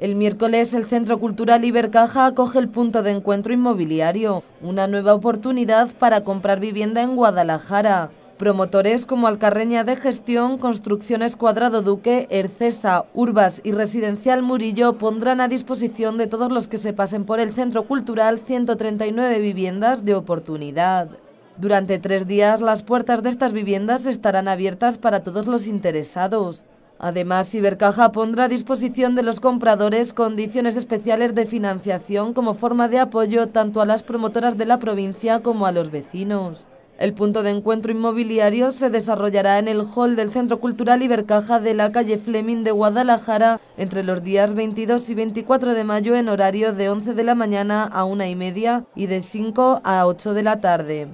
El miércoles el Centro Cultural Ibercaja acoge el punto de encuentro inmobiliario, una nueva oportunidad para comprar vivienda en Guadalajara. Promotores como Alcarreña de Gestión, Construcciones Cuadrado Duque, Ercesa, Urbas y Residencial Murillo pondrán a disposición de todos los que se pasen por el centro cultural 139 viviendas de oportunidad. Durante tres días las puertas de estas viviendas estarán abiertas para todos los interesados. Además, Ibercaja pondrá a disposición de los compradores condiciones especiales de financiación como forma de apoyo tanto a las promotoras de la provincia como a los vecinos. El punto de encuentro inmobiliario se desarrollará en el hall del Centro Cultural Ibercaja de la calle Fleming de Guadalajara entre los días 22 y 24 de mayo en horario de 11 de la mañana a una y media y de 5 a 8 de la tarde.